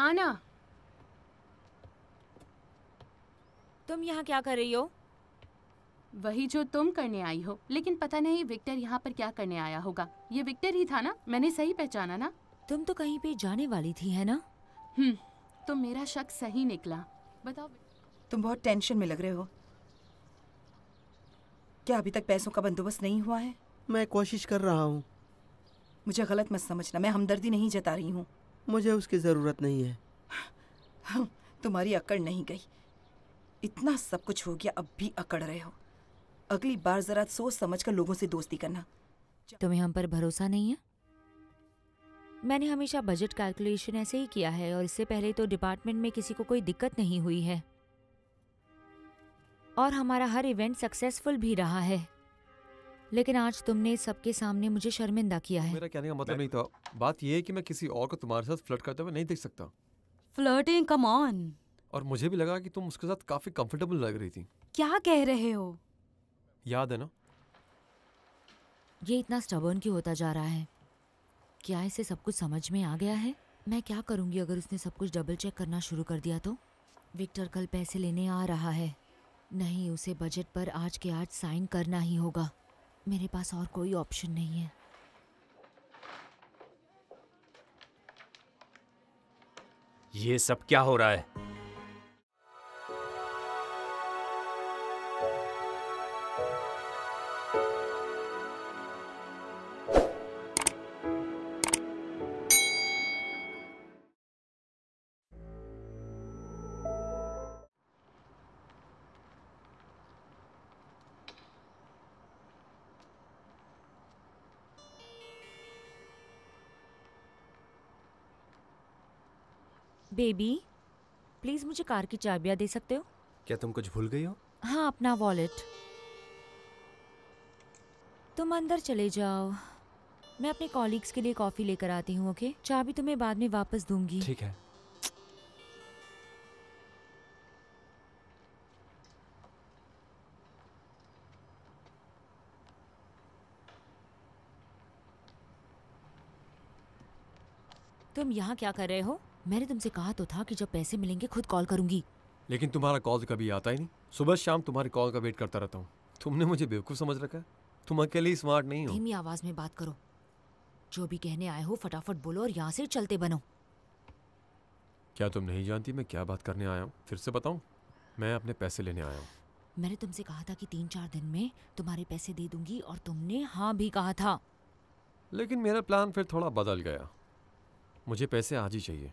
आना तुम यहाँ क्या कर रही हो वही जो तुम करने आई हो लेकिन पता नहीं विक्टर यहाँ पर क्या करने आया होगा ये विक्टर ही था ना मैंने सही पहचाना ना तुम तो कहीं पे जाने वाली थी है ना हम्म तो मेरा शक सही निकला बताओ तुम बहुत टेंशन में लग रहे हो क्या अभी तक पैसों का बंदोबस्त नहीं हुआ है मैं कोशिश कर रहा हूँ मुझे गलत मत समझना मैं हमदर्दी नहीं जता रही हूँ मुझे उसकी ज़रूरत नहीं है हम तुम्हारी अकड़ नहीं गई इतना सब कुछ हो गया अब भी अकड़ रहे हो अगली बार जरा सोच समझ कर लोगों से दोस्ती करना तुम्हें हम पर भरोसा नहीं है मैंने हमेशा बजट कैलकुलेशन ऐसे ही किया है और इससे पहले तो डिपार्टमेंट में किसी को कोई दिक्कत नहीं हुई है और हमारा हर इवेंट सक्सेसफुल भी रहा है लेकिन आज तुमने सबके सामने मुझे शर्मिंदा किया है मेरा कहने का मतलब नहीं था बात यह है कि मैं किसी और को तुम्हारे साथ फ्लर्ट करते हुए नहीं देख सकता फ्लर्टिंग कम ऑन और मुझे भी लगा कि तुम उसके साथ काफी कंफर्टेबल लग रही थी क्या कह रहे हो याद है ना ये इतना स्टबर्न क्यों होता जा रहा है क्या इसे सब कुछ समझ में आ गया है मैं क्या करूंगी अगर उसने सब कुछ डबल चेक करना शुरू कर दिया तो विक्टर कल पैसे लेने आ रहा है नहीं उसे बजट पर आज के आज साइन करना ही होगा मेरे पास और कोई ऑप्शन नहीं है ये सब क्या हो रहा है कार की चाबियां दे सकते हो क्या तुम कुछ भूल गई हो हाँ अपना वॉलेट तुम अंदर चले जाओ मैं अपने कॉलीग्स के लिए कॉफी लेकर आती हूँ ओके चाबी तुम्हें बाद में वापस दूंगी ठीक है तुम यहाँ क्या कर रहे हो मैंने तुमसे कहा तो था कि जब पैसे मिलेंगे खुद कॉल करूंगी लेकिन तुम्हारा कॉल कभी आता ही नहीं सुबह शाम तुम्हारे कॉल का वेट करता रहता हूँ तुमने मुझे बेवकूफ़ समझ रखा है तुम अकेले ही स्मार्ट नहीं हो धीमी आवाज में बात करो जो भी कहने आए हो फटाफट बोलो और यहाँ से चलते बनो क्या तुम नहीं जानती मैं क्या बात करने आया हूँ फिर से बताऊँ मैं अपने पैसे लेने आया हूँ मैंने तुमसे कहा था कि तीन चार दिन में तुम्हारे पैसे दे दूंगी और तुमने हाँ भी कहा था लेकिन मेरा प्लान फिर थोड़ा बदल गया मुझे पैसे आज ही चाहिए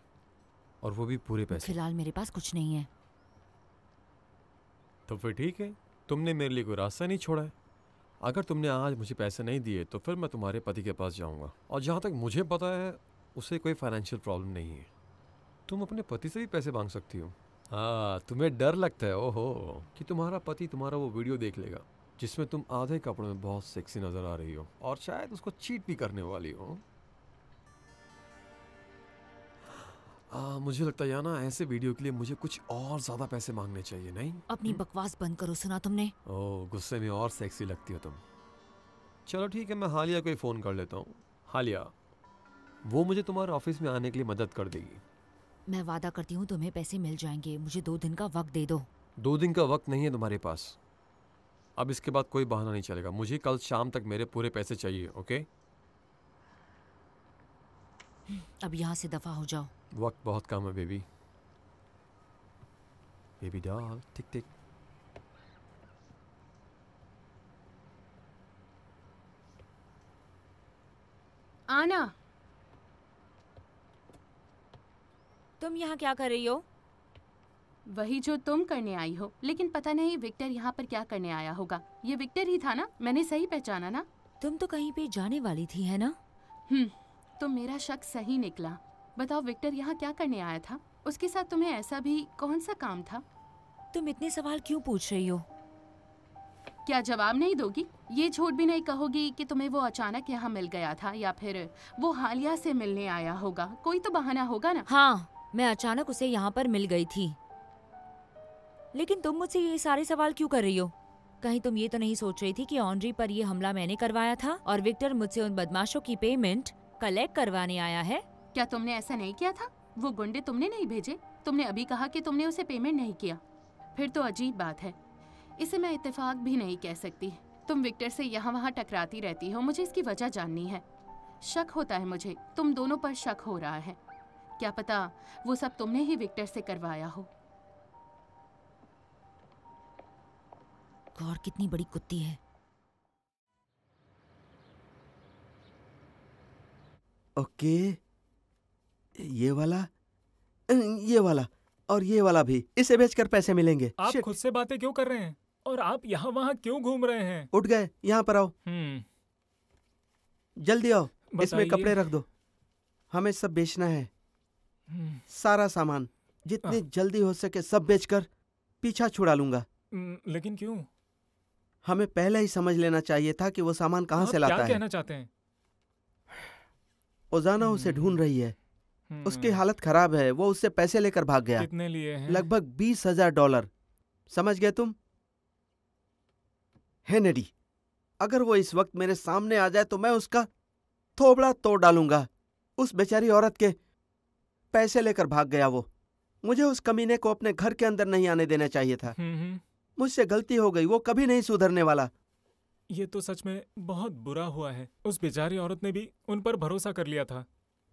और वो भी पूरे पैसे फिलहाल मेरे पास कुछ नहीं है तो फिर ठीक है तुमने मेरे लिए कोई रास्ता नहीं छोड़ा है अगर तुमने आज मुझे पैसे नहीं दिए तो फिर मैं तुम्हारे पति के पास जाऊंगा और जहाँ तक मुझे पता है उसे कोई फाइनेंशियल प्रॉब्लम नहीं है तुम अपने पति से भी पैसे मांग सकती हो हाँ तुम्हें डर लगता है ओहो कि तुम्हारा पति तुम्हारा वो वीडियो देख लेगा जिसमें तुम आधे कपड़ों में बहुत सेक्सी नज़र आ रही हो और शायद उसको चीट भी करने वाली हो आ, मुझे लगता है ना ऐसे वीडियो के लिए मुझे कुछ और ज्यादा पैसे मांगने चाहिए नहीं अपनी बकवास बंद करो सुना तुमने ओ गुस्से में और सेक्सी लगती हो तुम चलो ठीक है मैं हालिया को ही फोन कर लेता हूँ हालिया वो मुझे तुम्हारे ऑफिस में आने के लिए मदद कर देगी मैं वादा करती हूँ तुम्हें पैसे मिल जाएंगे मुझे दो दिन का वक्त दे दो दो दिन का वक्त नहीं है तुम्हारे पास अब इसके बाद कोई बहाना नहीं चलेगा मुझे कल शाम तक मेरे पूरे पैसे चाहिए ओके अब यहाँ से दफा हो जाओ वक्त बहुत कम है baby baby doll tick tick आना तुम यहाँ क्या कर रही हो वही जो तुम करने आई हो लेकिन पता नहीं विक्टर यहाँ पर क्या करने आया होगा ये विक्टर ही था ना मैंने सही पहचाना ना तुम तो कहीं पे जाने वाली थी है ना हम्म तो मेरा शक सही निकला बताओ विक्टर यहाँ क्या करने आया था उसके साथ तुम्हें ऐसा भी कौन सा काम था तुम इतने सवाल क्यों पूछ रही हो क्या जवाब नहीं दोगी ये झूठ भी नहीं कहोगी कि तुम्हें वो अचानक यहाँ मिल गया था या फिर वो हालिया से मिलने आया होगा कोई तो बहाना होगा ना हाँ मैं अचानक उसे यहाँ पर मिल गई थी लेकिन तुम मुझसे ये सारे सवाल क्यों कर रही हो कहीं तुम ये तो नहीं सोच रही थी कि ऑनरी पर ये हमला मैंने करवाया था और विक्टर मुझसे उन बदमाशों की पेमेंट कलेक्ट करवाने आया है क्या तुमने ऐसा नहीं किया था वो गुंडे तुमने नहीं भेजे तुमने अभी कहा कि तुमने उसे पेमेंट नहीं किया फिर तो अजीब बात है इसे मैं इत्तेफाक भी नहीं कह सकती तुम विक्टर से यहाँ वहाँ टकराती रहती हो मुझे इसकी वजह जाननी है शक होता है मुझे तुम दोनों पर शक हो रहा है क्या पता वो सब तुमने ही विक्टर से करवाया हो गौर कितनी बड़ी कुत्ती है ओके ये वाला अं, ये वाला और ये वाला भी इसे बेचकर पैसे मिलेंगे आप खुद से बातें क्यों कर रहे हैं और आप यहाँ वहाँ क्यों घूम रहे हैं उठ गए यहाँ पर आओ हम्म। जल्दी आओ इसमें कपड़े रख दो हमें सब बेचना है हम्म। सारा सामान जितनी हाँ। जल्दी हो सके सब बेचकर पीछा छुड़ा लूंगा लेकिन क्यों हमें पहले ही समझ लेना चाहिए था कि वो सामान कहाँ से लाता क्या है कहना चाहते हैं ओजाना उसे ढूंढ रही है उसकी हम्म। हालत खराब है वो उससे पैसे लेकर भाग गया कितने लिए हैं? लगभग बीस हजार डॉलर समझ गए तुम नडी अगर वो इस वक्त मेरे सामने आ जाए तो मैं उसका थोबड़ा तोड़ डालूंगा उस बेचारी औरत के पैसे लेकर भाग गया वो मुझे उस कमीने को अपने घर के अंदर नहीं आने देना चाहिए था हम्म, हम्म। मुझसे गलती हो गई वो कभी नहीं सुधरने वाला ये तो सच में बहुत बुरा हुआ है उस बेचारी औरत ने भी उन पर भरोसा कर लिया था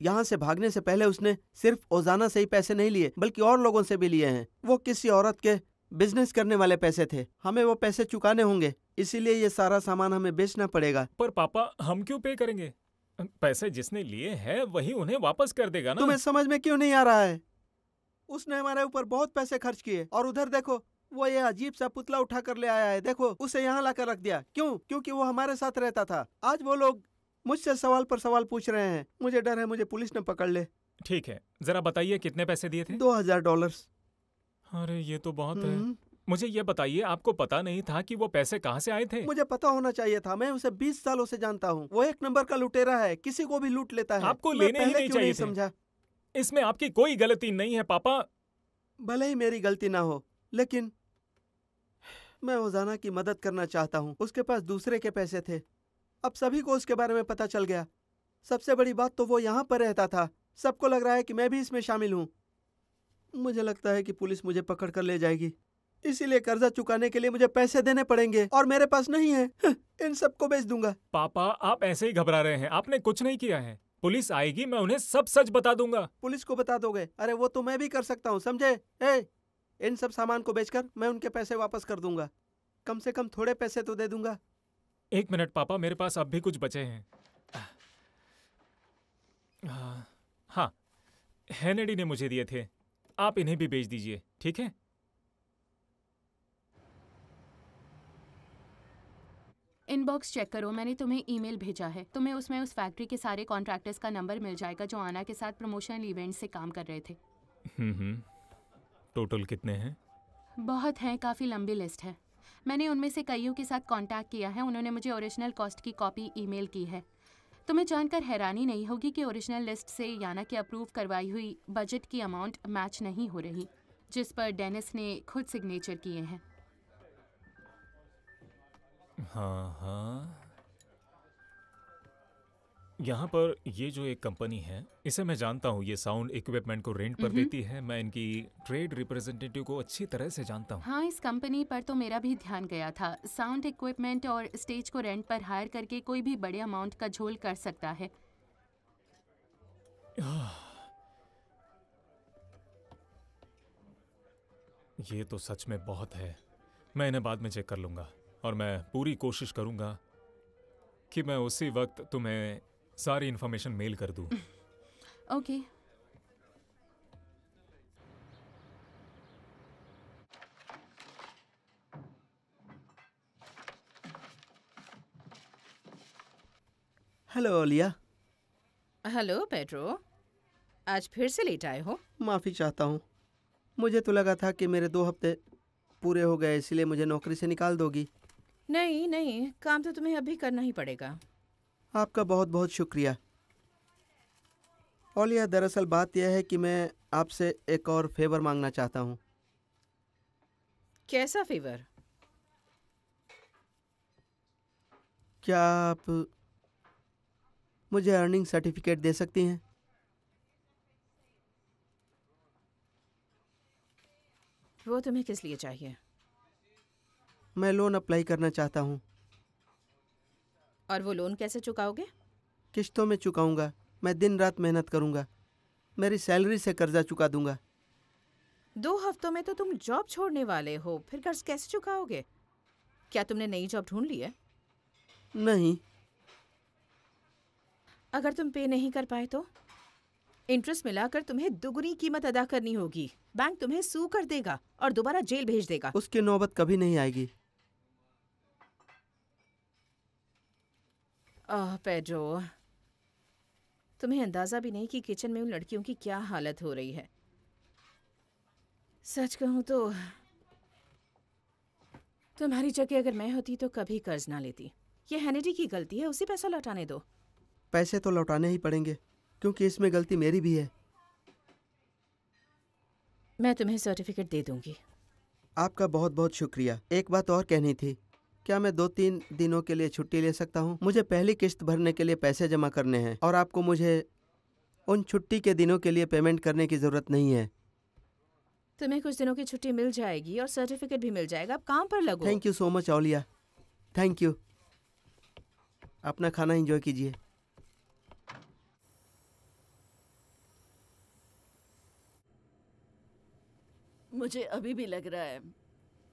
यहाँ से भागने से पहले उसने सिर्फ ओजाना से ही पैसे नहीं लिए बल्कि और लोगों से भी लिए हैं वो किसी औरत के बिजनेस करने वाले पैसे थे हमें वो पैसे चुकाने होंगे इसीलिए ये सारा सामान हमें बेचना पड़ेगा पर पापा हम क्यों पे करेंगे पैसे जिसने लिए हैं वही उन्हें वापस कर देगा ना तुम्हें समझ में क्यों नहीं आ रहा है उसने हमारे ऊपर बहुत पैसे खर्च किए और उधर देखो वो ये अजीब सा पुतला उठा कर ले आया है देखो उसे यहाँ ला कर रख दिया क्यों क्योंकि वो हमारे साथ रहता था आज वो लोग मुझसे सवाल पर सवाल पूछ रहे हैं मुझे डर है मुझे पुलिस ने पकड़ ले ठीक है जरा बताइए कितने पैसे दिए थे दो हजार डॉलर अरे ये तो बहुत है हम्म। मुझे ये बताइए आपको पता नहीं था कि वो पैसे कहाँ से आए थे मुझे पता होना चाहिए था मैं उसे बीस सालों से जानता हूँ वो एक नंबर का लुटेरा है किसी को भी लूट लेता है आपको लेने ही नहीं चाहिए समझा इसमें आपकी कोई गलती नहीं है पापा भले ही मेरी गलती ना हो लेकिन मैं ओजाना की मदद करना चाहता हूँ उसके पास दूसरे के पैसे थे अब सभी को उसके बारे में पता चल गया सबसे बड़ी बात तो वो यहाँ पर रहता था सबको लग रहा है कि मैं भी इसमें शामिल हूँ मुझे लगता है कि पुलिस मुझे पकड़ कर ले जाएगी इसीलिए कर्जा चुकाने के लिए मुझे पैसे देने पड़ेंगे और मेरे पास नहीं है इन सबको बेच दूंगा पापा आप ऐसे ही घबरा रहे हैं आपने कुछ नहीं किया है पुलिस आएगी मैं उन्हें सब सच बता दूंगा पुलिस को बता दोगे अरे वो तो मैं भी कर सकता हूँ समझे इन सब सामान को बेचकर मैं उनके पैसे वापस कर दूंगा कम से कम थोड़े पैसे तो दे दूंगा एक मिनट पापा मेरे पास अब भी कुछ बचे हैं हाँ, हैनेडी ने मुझे दिए थे आप इन्हें भी बेच दीजिए ठीक है इनबॉक्स चेक करो मैंने तुम्हें ईमेल भेजा है तुम्हें उसमें उस फैक्ट्री के सारे कॉन्ट्रैक्टर्स का नंबर मिल जाएगा जो आना के साथ प्रमोशनल इवेंट से काम कर रहे थे हम्म, हम्म। टोटल कितने हैं बहुत हैं काफ़ी लंबी लिस्ट है मैंने उनमें से कईयों के साथ कांटेक्ट किया है उन्होंने मुझे ओरिजिनल कॉस्ट की कॉपी ईमेल की है तुम्हें जानकर हैरानी नहीं होगी कि ओरिजिनल लिस्ट से याना की अप्रूव करवाई हुई बजट की अमाउंट मैच नहीं हो रही जिस पर डेनिस ने खुद सिग्नेचर किए हैं हाँ हाँ यहाँ पर ये जो एक कंपनी है इसे मैं जानता हूँ ये साउंड इक्विपमेंट को रेंट पर देती है मैं इनकी ट्रेड रिप्रेजेंटेटिव को अच्छी तरह से जानता हूँ हाँ इस कंपनी पर तो मेरा भी ध्यान गया था साउंड इक्विपमेंट और स्टेज को रेंट पर हायर करके कोई भी बड़े अमाउंट का झोल कर सकता है ये तो सच में बहुत है मैं इन्हें बाद में चेक कर लूंगा और मैं पूरी कोशिश करूंगा कि मैं उसी वक्त तुम्हें सारी इंफॉर्मेशन मेल कर दू okay hello Olia hello Pedro आज फिर से लेट आए हो माफ़ी चाहता हूँ मुझे तो लगा था कि मेरे दो हफ्ते पूरे हो गए इसलिए मुझे नौकरी से निकाल दोगी नहीं नहीं काम तो तुम्हें अभी करना ही पड़ेगा आपका बहुत बहुत शुक्रिया ओलिया दरअसल बात यह है कि मैं आपसे एक और फेवर मांगना चाहता हूँ कैसा फेवर क्या आप मुझे अर्निंग सर्टिफिकेट दे सकती हैं वो तुम्हें किस लिए चाहिए मैं लोन अप्लाई करना चाहता हूँ और वो लोन कैसे चुकाओगे किश्तों में चुकाऊंगा मैं दिन रात मेहनत करूंगा मेरी सैलरी से कर्जा चुका दूंगा दो हफ्तों में तो तुम जॉब छोड़ने वाले हो फिर कर्ज कैसे चुकाओगे क्या तुमने नई जॉब ढूंढ ली है नहीं अगर तुम पे नहीं कर पाए तो इंटरेस्ट मिलाकर तुम्हें दुगुनी कीमत अदा करनी होगी बैंक तुम्हें सू कर देगा और दोबारा जेल भेज देगा उसकी नौबत कभी नहीं आएगी ओह पेड्रो तुम्हें अंदाज़ा भी नहीं कि किचन में उन लड़कियों की क्या हालत हो रही है सच कहूं तो तुम्हारी जगह अगर मैं होती तो कभी कर्ज ना लेती ये हैनेडी की गलती है उसे पैसा लौटाने दो पैसे तो लौटाने ही पड़ेंगे क्योंकि इसमें गलती मेरी भी है मैं तुम्हें सर्टिफिकेट दे दूंगी आपका बहुत बहुत शुक्रिया एक बात और कहनी थी क्या मैं दो तीन दिनों के लिए छुट्टी ले सकता हूँ मुझे पहली किस्त भरने के लिए पैसे जमा करने हैं और आपको मुझे उन छुट्टी के दिनों के लिए पेमेंट करने की ज़रूरत नहीं है तुम्हें कुछ दिनों की छुट्टी मिल जाएगी और सर्टिफिकेट भी मिल जाएगा आप काम पर लगो thank you so much Olia thank you अपना खाना एंजॉय कीजिए मुझे अभी भी लग रहा है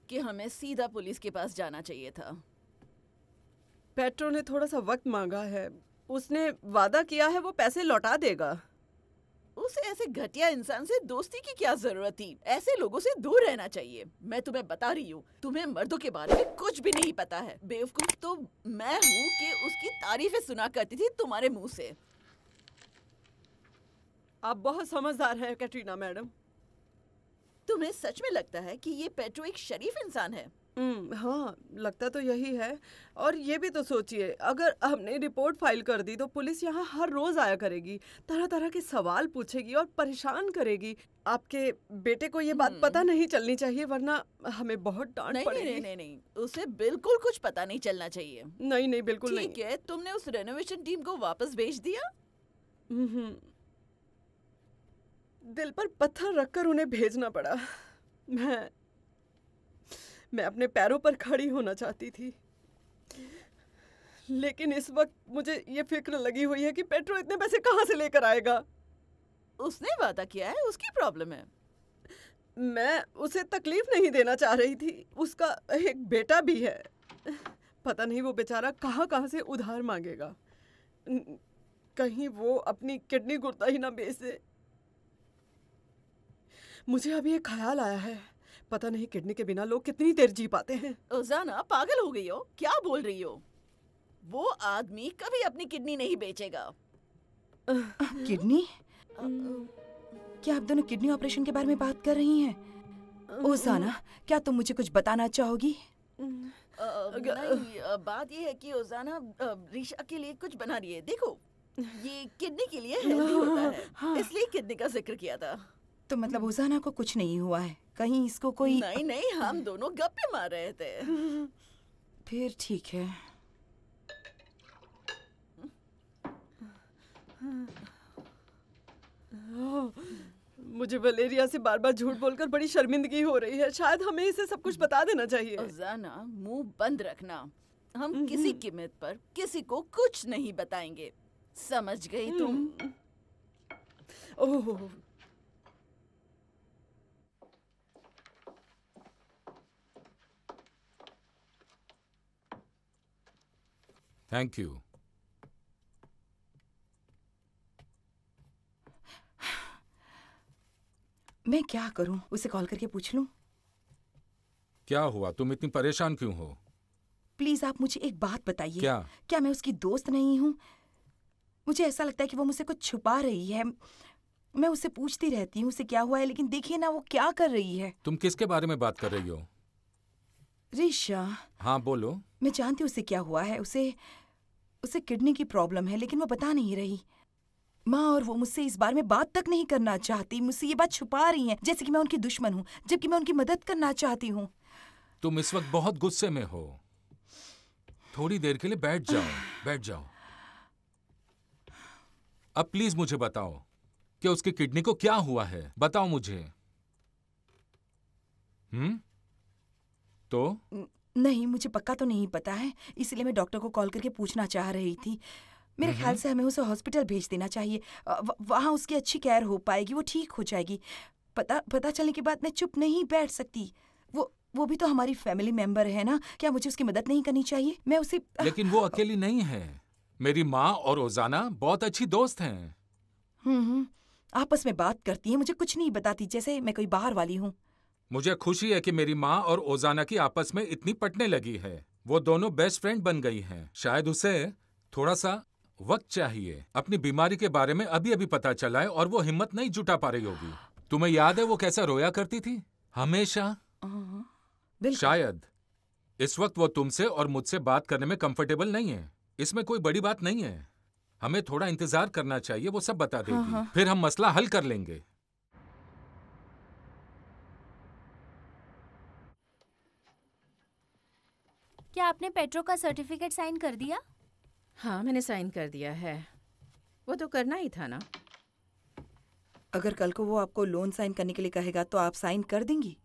कि हमें सीधा पुलिस के पास जाना चाहिए था पेट्रो ने थोड़ा सा वक्त मांगा है उसने वादा किया है वो पैसे लौटा देगा उसे ऐसे घटिया इंसान से दोस्ती की क्या जरूरत थी ऐसे लोगों से दूर रहना चाहिए मैं तुम्हें बता रही हूँ तुम्हें मर्दों के बारे में कुछ भी नहीं पता है बेवकूफ तो मैं हूँ कि उसकी तारीफें सुना करती थी तुम्हारे मुंह से आप बहुत समझदार हैं कैटरीना मैडम तुम्हें सच में लगता है कि ये पेट्रो एक शरीफ इंसान है हाँ लगता तो यही है और ये भी तो सोचिए अगर हमने रिपोर्ट फाइल कर दी तो पुलिस यहाँ हर रोज आया करेगी तरह तरह के सवाल पूछेगी और परेशान करेगी आपके बेटे को ये बात पता हम्म। नहीं चलनी चाहिए वरना हमें बहुत डांट नहीं, पड़ेगी नहीं, नहीं नहीं नहीं उसे बिल्कुल कुछ पता नहीं चलना चाहिए नहीं नहीं बिल्कुल ठीक है तुमने उस रेनोवेशन टीम को वापस भेज दिया दिल पर पत्थर रखकर उन्हें भेजना पड़ा मैं मैं अपने पैरों पर खड़ी होना चाहती थी लेकिन इस वक्त मुझे ये फिक्र लगी हुई है कि पेट्रो इतने पैसे कहाँ से लेकर आएगा उसने वादा किया है उसकी प्रॉब्लम है मैं उसे तकलीफ नहीं देना चाह रही थी उसका एक बेटा भी है पता नहीं वो बेचारा कहाँ कहाँ से उधार मांगेगा कहीं वो अपनी किडनी गुर्दा ही ना बेच दे मुझे अभी एक ख्याल आया है पता नहीं किडनी के बिना लोग कितनी देर जी पाते हैं रोजाना पागल हो गई हो क्या बोल रही हो वो आदमी कभी अपनी किडनी नहीं बेचेगा किडनी क्या आप दोनों किडनी ऑपरेशन के बारे में बात कर रही हैं ओजाना क्या तुम मुझे कुछ बताना चाहोगी बात ये है कि ओजाना रिशा के लिए कुछ बना रही है देखो ये किडनी के लिए हेल्दी होता है हाँ। इसलिए किडनी का जिक्र किया था तो मतलब उजाना को कुछ नहीं हुआ है कहीं इसको कोई नहीं नहीं हम दोनों गप्पे मार रहे थे फिर ठीक है मुझे वलेरिया से बार बार झूठ बोलकर बड़ी शर्मिंदगी हो रही है शायद हमें इसे सब कुछ बता देना चाहिए उजाना मुंह बंद रखना हम हम्म, किसी हम्म। कीमत पर किसी को कुछ नहीं बताएंगे समझ गई तुम हम्म। ओह थैंक यू मैं क्या करूं उसे कॉल करके पूछ लूं क्या हुआ तुम इतनी परेशान क्यों हो प्लीज आप मुझे एक बात बताइए क्या क्या मैं उसकी दोस्त नहीं हूं मुझे ऐसा लगता है कि वो मुझसे कुछ छुपा रही है मैं उसे पूछती रहती हूँ उसे क्या हुआ है लेकिन देखिए ना वो क्या कर रही है तुम किसके बारे में बात कर रही हो रिशा हाँ बोलो मैं जानती हूँ उसे क्या हुआ है उसे उसे किडनी की प्रॉब्लम है लेकिन वो बता नहीं रही माँ और वो मुझसे इस बारे में बात तक नहीं करना चाहती मुझसे ये बात छुपा रही हैं जैसे कि मैं उनकी दुश्मन हूँ जबकि मैं उनकी मदद करना चाहती हूँ तुम इस वक्त बहुत गुस्से में हो थोड़ी देर के लिए बैठ जाओ बैठ जाओ अब प्लीज मुझे बताओ कि उसके किडनी को क्या हुआ है बताओ मुझे हम्म तो नहीं मुझे पक्का तो नहीं पता है इसलिए मैं डॉक्टर को कॉल करके पूछना चाह रही थी मेरे ख्याल से हमें उसे हॉस्पिटल भेज देना चाहिए वहाँ उसकी अच्छी केयर हो पाएगी वो ठीक हो जाएगी पता पता चलने के बाद मैं चुप नहीं बैठ सकती वो वो भी तो हमारी फैमिली मेंबर है ना क्या मुझे उसकी मदद नहीं करनी चाहिए मैं उसे लेकिन वो अकेली नहीं है मेरी माँ और रोज़ाना बहुत अच्छी दोस्त हैं आपस में बात करती है मुझे कुछ नहीं बताती जैसे मैं कोई बाहर वाली हूँ मुझे खुशी है कि मेरी माँ और ओजाना की आपस में इतनी पटने लगी है वो दोनों बेस्ट फ्रेंड बन गई हैं। शायद उसे थोड़ा सा वक्त चाहिए अपनी बीमारी के बारे में अभी अभी पता चला है और वो हिम्मत नहीं जुटा पा रही होगी तुम्हें याद है वो कैसा रोया करती थी हमेशा शायद इस वक्त वो तुमसे और मुझसे बात करने में कंफर्टेबल नहीं है इसमें कोई बड़ी बात नहीं है हमें थोड़ा इंतजार करना चाहिए वो सब बता देगी हाँ, हाँ। फिर हम मसला हल कर लेंगे क्या आपने पेट्रो का सर्टिफिकेट साइन कर दिया हाँ मैंने साइन कर दिया है वो तो करना ही था ना अगर कल को वो आपको लोन साइन करने के लिए कहेगा तो आप साइन कर देंगी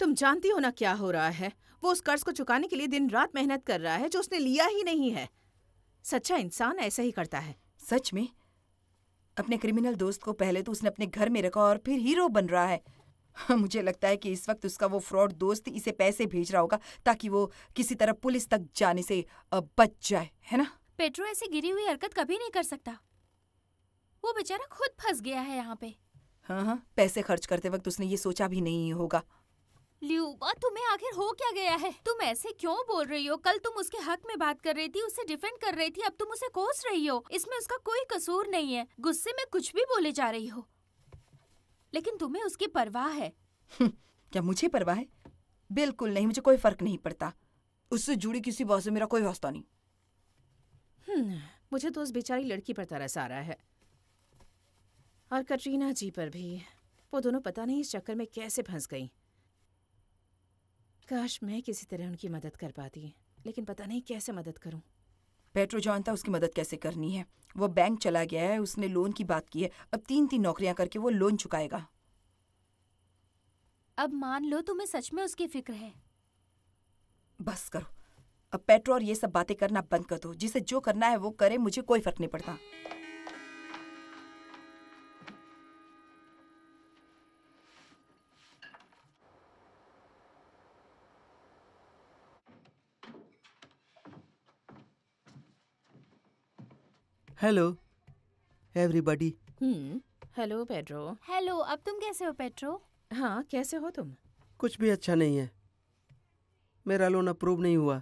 तुम जानती हो ना क्या हो रहा है वो उस कर्ज को चुकाने के लिए दिन रात मेहनत कर रहा है जो उसने लिया ही नहीं है सच्चा इंसान ऐसा ही करता है सच में अपने क्रिमिनल दोस्त को पहले तो उसने अपने घर में रखा और फिर हीरो बन रहा है मुझे लगता है कि इस वक्त उसका वो फ्रॉड दोस्त इसे पैसे भेज रहा होगा ताकि वो किसी तरह पुलिस तक जाने से बच जाए है ना पेट्रो ऐसी गिरी हुई हरकत कभी नहीं कर सकता वो बेचारा खुद फंस गया है यहाँ पे हाँ हाँ पैसे खर्च करते वक्त उसने ये सोचा भी नहीं होगा ल्यूबा तुम्हें आखिर हो क्या गया है तुम ऐसे क्यों बोल रही हो कल तुम उसके हक में बात कर रही थी उसे डिफेंड कर रही थी अब तुम उसे कोस रही हो इसमें उसका कोई कसूर नहीं है गुस्से में कुछ भी बोले जा रही हो लेकिन तुम्हें उसकी परवाह है हम्म, क्या मुझे परवाह है बिल्कुल नहीं मुझे कोई फर्क नहीं पड़ता उससे जुड़ी किसी बात से मेरा कोई वास्ता नहीं हम्म, मुझे तो उस बेचारी लड़की पर तरस आ रहा है और कटरीना जी पर भी वो दोनों पता नहीं इस चक्कर में कैसे फंस गई काश मैं किसी तरह उनकी मदद कर पाती लेकिन पता नहीं कैसे मदद करूं पेट्रो जानता है उसकी मदद कैसे करनी है वो बैंक चला गया है उसने लोन की बात की है अब तीन तीन नौकरियां करके वो लोन चुकाएगा अब मान लो तुम्हें सच में उसकी फिक्र है बस करो अब पेट्रो और ये सब बातें करना बंद कर दो जिसे जो करना है वो करे मुझे कोई फर्क नहीं पड़ता hello everybody hello Pedro hello अब तुम कैसे हो पेट्रो हाँ कैसे हो तुम कुछ भी अच्छा नहीं है मेरा लोन अप्रूव नहीं हुआ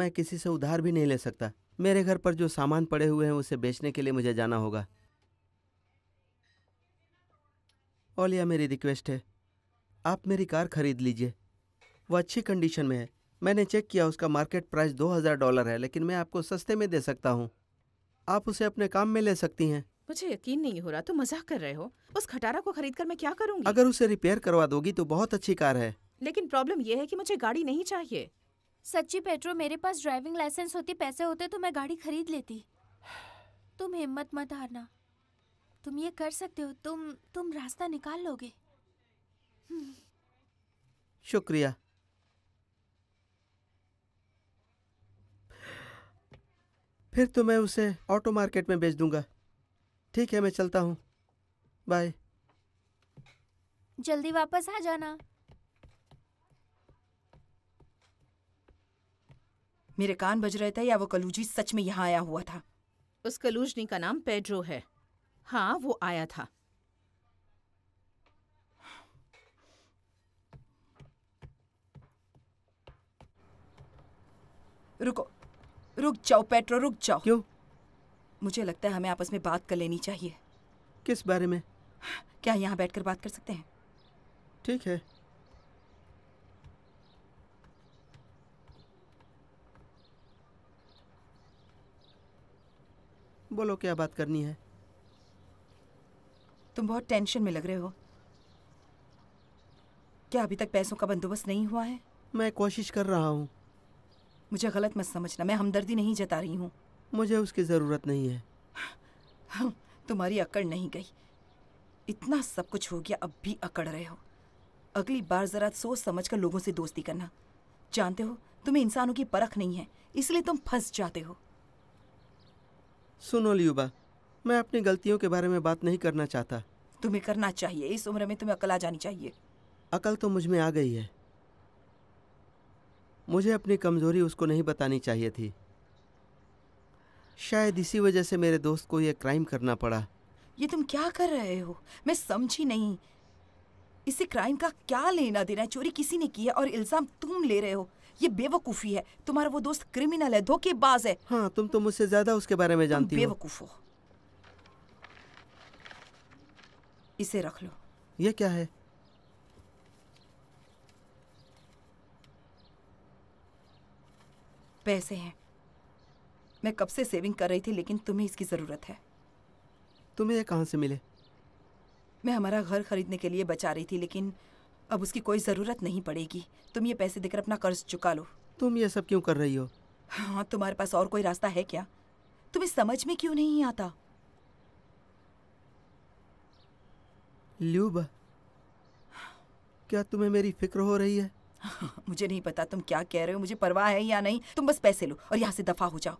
मैं किसी से उधार भी नहीं ले सकता मेरे घर पर जो सामान पड़े हुए हैं उसे बेचने के लिए मुझे जाना होगा ओलिया मेरी रिक्वेस्ट है आप मेरी कार खरीद लीजिए वह अच्छी कंडीशन में है मैंने चेक किया उसका मार्केट प्राइस दो हजार डॉलर है लेकिन मैं आपको सस्ते में दे सकता हूँ आप उसे अपने काम में ले सकती हैं मुझे यकीन नहीं हो रहा तुम मजाक कर रहे हो उस खटारा को खरीद कर मैं क्या करूँगी अगर उसे रिपेयर करवा दोगी तो बहुत अच्छी कार है लेकिन प्रॉब्लम यह है कि मुझे गाड़ी नहीं चाहिए सच्ची पेट्रो मेरे पास ड्राइविंग लाइसेंस होती पैसे होते तो मैं गाड़ी खरीद लेती तुम हिम्मत मत हारना तुम ये कर सकते हो तुम तुम रास्ता निकाल लोगे शुक्रिया फिर तो मैं उसे ऑटो मार्केट में बेच दूंगा ठीक है मैं चलता हूँ बाय जल्दी वापस आ जाना मेरे कान बज रहे थे या वो कलूजी सच में यहाँ आया हुआ था उस कलूजनी का नाम पेड्रो है हाँ वो आया था रुको रुक जाओ पेट्रो रुक जाओ क्यों मुझे लगता है हमें आपस में बात कर लेनी चाहिए किस बारे में क्या यहाँ बैठकर बात कर सकते हैं ठीक है बोलो क्या बात करनी है तुम बहुत टेंशन में लग रहे हो क्या अभी तक पैसों का बंदोबस्त नहीं हुआ है मैं कोशिश कर रहा हूँ मुझे गलत मत समझना मैं हमदर्दी नहीं जता रही हूँ मुझे उसकी ज़रूरत नहीं है हाँ, तुम्हारी अकड़ नहीं गई इतना सब कुछ हो गया अब भी अकड़ रहे हो अगली बार ज़रा सोच समझ कर लोगों से दोस्ती करना जानते हो तुम्हें इंसानों की परख नहीं है इसलिए तुम फंस जाते हो सुनो लियुबा मैं अपनी गलतियों के बारे में बात नहीं करना चाहता तुम्हें करना चाहिए इस उम्र में तुम्हें अकल आ जानी चाहिए अकल तो मुझ में आ गई है मुझे अपनी कमज़ोरी उसको नहीं बतानी चाहिए थी शायद इसी वजह से मेरे दोस्त को यह क्राइम करना पड़ा ये तुम क्या कर रहे हो मैं समझी नहीं इसे क्राइम का क्या लेना देना है चोरी किसी ने की है और इल्जाम तुम ले रहे हो ये बेवकूफ़ी है तुम्हारा वो दोस्त क्रिमिनल है धोखेबाज है हाँ तुम तो मुझसे ज़्यादा उसके बारे में जानती हो बेवकूफ़ हो इसे रख लो ये क्या है पैसे हैं मैं कब से सेविंग कर रही थी लेकिन तुम्हें इसकी ज़रूरत है तुम्हें ये कहाँ से मिले मैं हमारा घर खरीदने के लिए बचा रही थी लेकिन अब उसकी कोई ज़रूरत नहीं पड़ेगी तुम ये पैसे देकर अपना कर्ज चुका लो तुम ये सब क्यों कर रही हो हाँ तुम्हारे पास और कोई रास्ता है क्या तुम्हें समझ में क्यों नहीं आता ल्यूबा क्या तुम्हें मेरी फिक्र हो रही है मुझे नहीं पता तुम क्या कह रहे हो मुझे परवाह है या नहीं तुम बस पैसे लो और यहाँ से दफा हो जाओ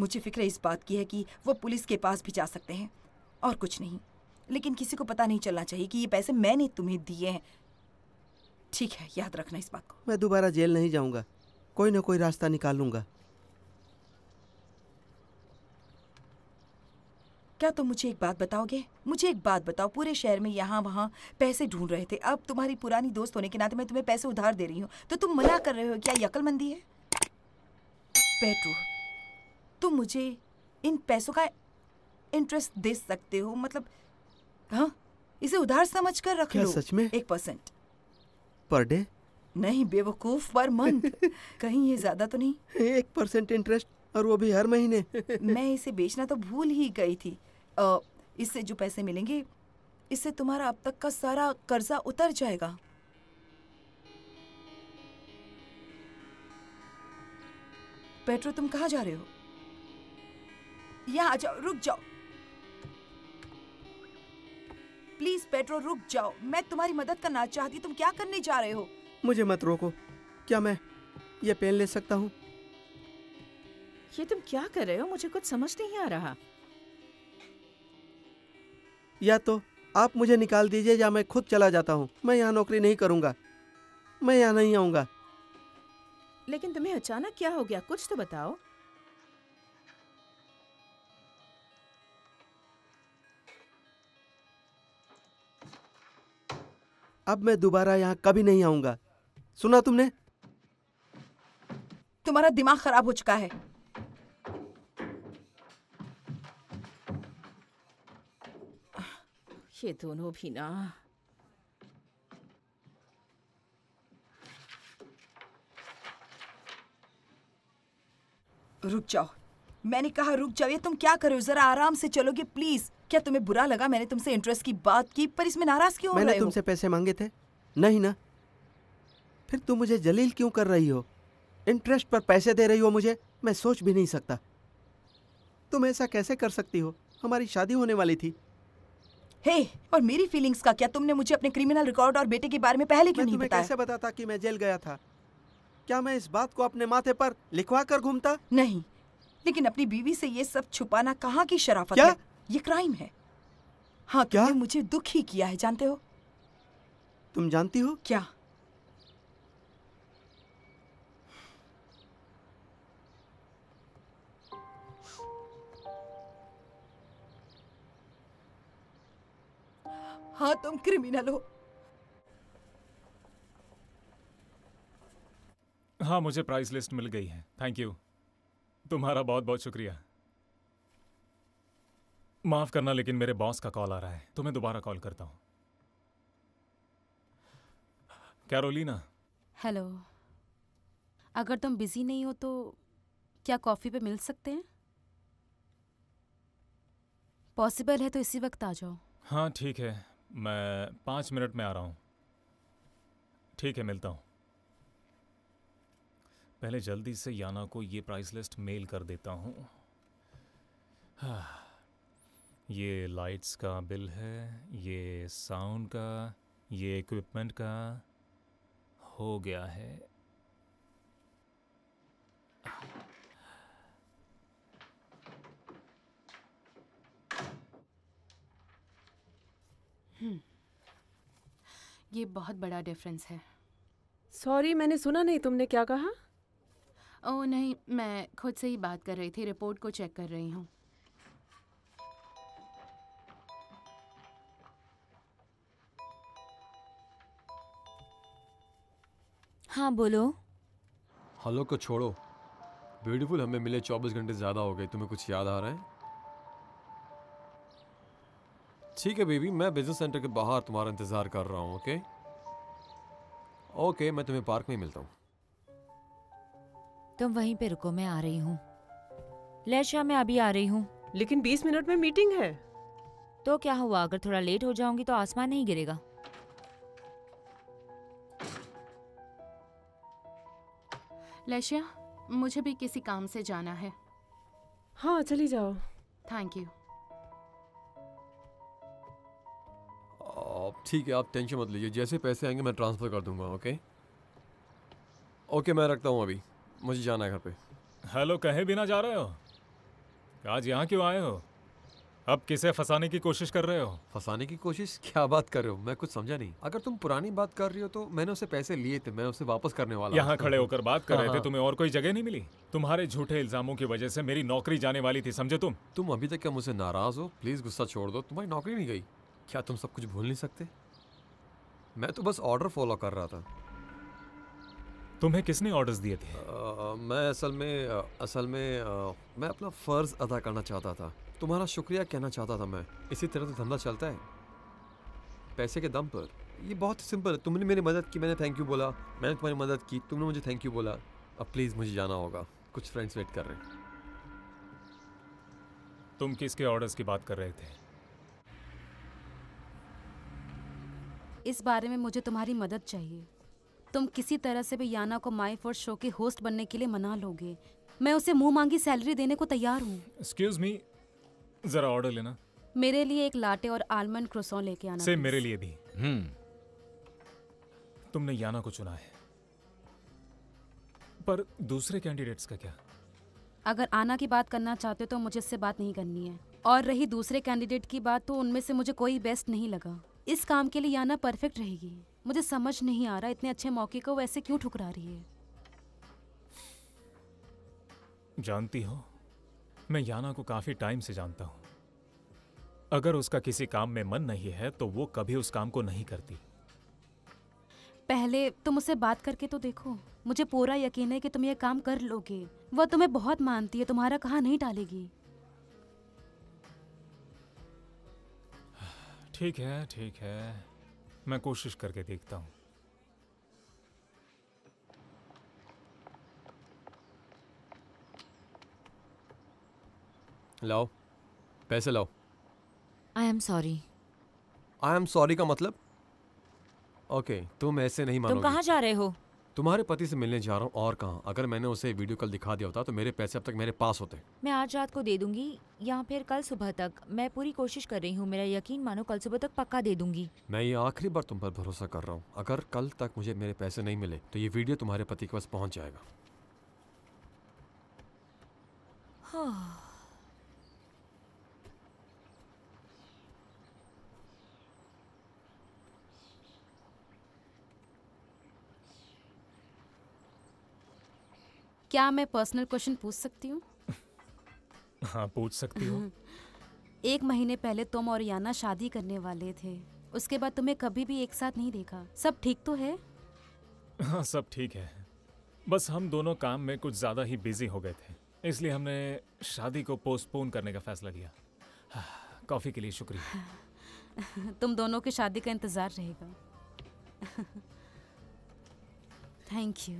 मुझे फिक्र इस बात की है कि वो पुलिस के पास भी जा सकते हैं और कुछ नहीं लेकिन किसी को पता नहीं चलना चाहिए कि ये पैसे मैंने तुम्हें दिए हैं ठीक है याद रखना इस बात को मैं दोबारा जेल नहीं जाऊंगा कोई ना कोई रास्ता निकाल लूंगा क्या तुम मुझे एक बात बताओगे मुझे एक बात बताओ पूरे शहर में यहाँ वहाँ पैसे ढूंढ रहे थे अब तुम्हारी पुरानी दोस्त होने के नाते मैं तुम्हें पैसे उधार दे रही हूँ तो तुम मना कर रहे हो क्या यकलमंदी है पेट्रो तुम मुझे इन पैसों का इंटरेस्ट दे सकते हो मतलब हाँ इसे उधार समझ कर रख लो सच में एक परसेंट पर डे नहीं बेवकूफ पर मंथ कहीं ये ज्यादा तो नहीं एक परसेंट इंटरेस्ट और वो भी हर महीने मैं इसे बेचना तो भूल ही गई थी इससे जो पैसे मिलेंगे इससे तुम्हारा अब तक का सारा कर्जा उतर जाएगा पेट्रो तुम कहा जा रहे हो यहाँ आ जाओ रुक जाओ प्लीज पेट्रो रुक जाओ मैं तुम्हारी मदद करना चाहती तुम क्या करने जा रहे हो मुझे मत रोको क्या मैं ये पेन ले सकता हूँ ये तुम क्या कर रहे हो मुझे कुछ समझ नहीं आ रहा या तो आप मुझे निकाल दीजिए या मैं खुद चला जाता हूँ मैं यहाँ नौकरी नहीं करूंगा मैं यहाँ नहीं आऊंगा लेकिन तुम्हें अचानक क्या हो गया कुछ तो बताओ अब मैं दोबारा यहाँ कभी नहीं आऊंगा सुना तुमने तुम्हारा दिमाग खराब हो चुका है ये दोनों भी ना रुक जाओ मैंने कहा रुक जाओ ये तुम क्या करो जरा आराम से चलोगे प्लीज क्या तुम्हें बुरा लगा मैंने तुमसे इंटरेस्ट की बात की पर इसमें नाराज क्यों मैंने तुमसे पैसे मांगे थे नहीं ना फिर तुम मुझे जलील क्यों कर रही हो इंटरेस्ट पर पैसे दे रही हो मुझे मैं सोच भी नहीं सकता तुम ऐसा कैसे कर सकती हो हमारी शादी होने वाली थी हे hey, और मेरी फीलिंग्स का क्या तुमने मुझे अपने क्रिमिनल रिकॉर्ड और बेटे के बारे में पहले क्यों नहीं बताया मैं कैसे बताता कि मैं जेल गया था क्या मैं इस बात को अपने माथे पर लिखवा कर घूमता नहीं लेकिन अपनी बीवी से ये सब छुपाना कहाँ की शराफत क्या? है ये क्राइम है हाँ क्या मुझे दुख ही किया है जानते हो तुम जानती हो क्या हाँ तुम क्रिमिनल हो हाँ मुझे प्राइस लिस्ट मिल गई है थैंक यू तुम्हारा बहुत बहुत शुक्रिया माफ करना लेकिन मेरे बॉस का कॉल आ रहा है तो मैं दोबारा कॉल करता हूँ कैरोलिना हेलो अगर तुम बिजी नहीं हो तो क्या कॉफ़ी पे मिल सकते हैं पॉसिबल है तो इसी वक्त आ जाओ हाँ ठीक है मैं पाँच मिनट में आ रहा हूँ ठीक है मिलता हूँ पहले जल्दी से याना को ये प्राइस लिस्ट मेल कर देता हूँ हाँ। ये लाइट्स का बिल है ये साउंड का ये इक्विपमेंट का हो गया है ये बहुत बड़ा डिफरेंस है सॉरी मैंने सुना नहीं तुमने क्या कहा ओ नहीं मैं खुद से ही बात कर रही थी रिपोर्ट को चेक कर रही हूँ हाँ बोलो हलो को छोड़ो ब्यूटीफुल हमें मिले चौबीस घंटे ज़्यादा हो गए तुम्हें कुछ याद आ रहा है ठीक है बेबी मैं बिजनेस सेंटर के बाहर तुम्हारा इंतज़ार कर रहा हूँ ओके ओके मैं तुम्हें पार्क में मिलता हूँ तुम वहीं पे रुको मैं आ रही हूँ लहशा मैं अभी आ रही हूँ लेकिन 20 मिनट में मीटिंग है तो क्या हुआ अगर थोड़ा लेट हो जाऊंगी तो आसमान नहीं गिरेगा लेशिया मुझे भी किसी काम से जाना है हाँ चली जाओ थैंक यू ठीक है आप टेंशन मत लीजिए जैसे पैसे आएंगे मैं ट्रांसफ़र कर दूंगा ओके ओके मैं रखता हूँ अभी मुझे जाना है घर पे हेलो कहे बिना जा रहे हो आज यहाँ क्यों आए हो अब किसे फंसाने की कोशिश कर रहे हो फंसाने की कोशिश क्या बात कर रहे हो मैं कुछ समझा नहीं अगर तुम पुरानी बात कर रही हो तो मैंने उसे पैसे लिए थे मैं उसे वापस करने वाला यहाँ खड़े होकर बात कर रहे थे हाँ, हाँ। तुम्हें और कोई जगह नहीं मिली तुम्हारे झूठे इल्जामों की वजह से मेरी नौकरी जाने वाली थी समझे तुम तुम अभी तक क्या मुझसे नाराज हो प्लीज गुस्सा छोड़ दो तुम्हारी नौकरी नहीं गई क्या तुम सब कुछ भूल नहीं सकते मैं तो बस ऑर्डर फॉलो कर रहा था तुम्हें किसने ऑर्डर्स दिए थे आ, मैं असल में असल में आ, मैं अपना फ़र्ज़ अदा करना चाहता था तुम्हारा शुक्रिया कहना चाहता था मैं इसी तरह तो धंधा चलता है पैसे के दम पर ये बहुत सिंपल है तुमने मेरी मदद की मैंने थैंक यू बोला मैंने तुम्हारी मदद की तुमने मुझे थैंक यू बोला अब प्लीज़ मुझे जाना होगा कुछ फ्रेंड्स वेट कर रहे हैं तुम किसके ऑर्डर्स की बात कर रहे थे इस बारे में मुझे तुम्हारी मदद चाहिए तुम किसी तरह से भी याना को माई फॉर शो के होस्ट बनने के लिए मना लोगे मैं उसे मुंह मांगी सैलरी देने को तैयार हूँ एक्सक्यूज मी जरा ऑर्डर लेना मेरे लिए एक लाटे और आलमंड क्रोसो लेके आना से मेरे लिए भी हम्म तुमने याना को चुना है पर दूसरे कैंडिडेट्स का क्या अगर आना की बात करना चाहते हो तो मुझे इससे बात नहीं करनी है और रही दूसरे कैंडिडेट की बात तो उनमें से मुझे कोई बेस्ट नहीं लगा इस काम के लिए याना परफेक्ट रहेगी मुझे समझ नहीं आ रहा इतने अच्छे मौके को वैसे क्यों ठुकरा रही है जानती हो मैं याना को काफी टाइम से जानता हूं अगर उसका किसी काम में मन नहीं है तो वो कभी उस काम को नहीं करती पहले तुम उसे बात करके तो देखो मुझे पूरा यकीन है कि तुम ये काम कर लोगे वह तुम्हें बहुत मानती है तुम्हारा कहा नहीं डालेगी ठीक है ठीक है मैं कोशिश करके देखता हूं लाओ पैसे लाओ I am sorry I am sorry का मतलब ओके तुम ऐसे नहीं मानोगे तुम कहां जा रहे हो तुम्हारे पति से मिलने जा रहा हूँ और कहाँ अगर मैंने उसे वीडियो कल दिखा दिया होता तो मेरे पैसे अब तक मेरे पास होते मैं आज रात को दे दूंगी या फिर कल सुबह तक मैं पूरी कोशिश कर रही हूँ मेरा यकीन मानो कल सुबह तक पक्का दे दूंगी मैं ये आखिरी बार तुम पर भरोसा कर रहा हूँ अगर कल तक मुझे मेरे पैसे नहीं मिले तो ये वीडियो तुम्हारे पति के पास पहुँच जाएगा हाँ क्या मैं पर्सनल क्वेश्चन पूछ सकती हूँ हाँ पूछ सकती हूँ एक महीने पहले तुम और याना शादी करने वाले थे उसके बाद तुम्हें कभी भी एक साथ नहीं देखा सब ठीक तो है हाँ सब ठीक है बस हम दोनों काम में कुछ ज़्यादा ही बिजी हो गए थे इसलिए हमने शादी को पोस्टपोन करने का फैसला लिया कॉफ़ी के लिए शुक्रिया तुम दोनों की शादी का इंतज़ार रहेगा थैंक यू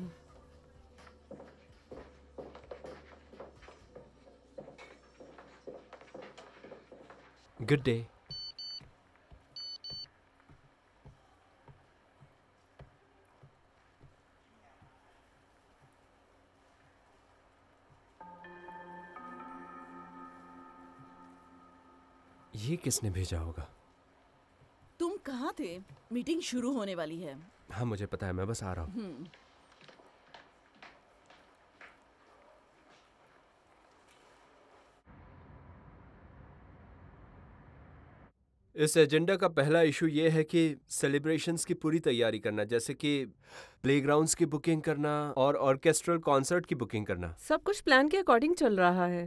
Good day. ये किसने भेजा होगा तुम कहाँ थे मीटिंग शुरू होने वाली है हाँ मुझे पता है मैं बस आ रहा हूँ हम्म। इस एजेंडा का पहला इशू ये है कि सेलिब्रेशंस की पूरी तैयारी करना जैसे कि प्लेग्राउंड्स की बुकिंग करना और ऑर्केस्ट्रल कॉन्सर्ट की बुकिंग करना सब कुछ प्लान के अकॉर्डिंग चल रहा है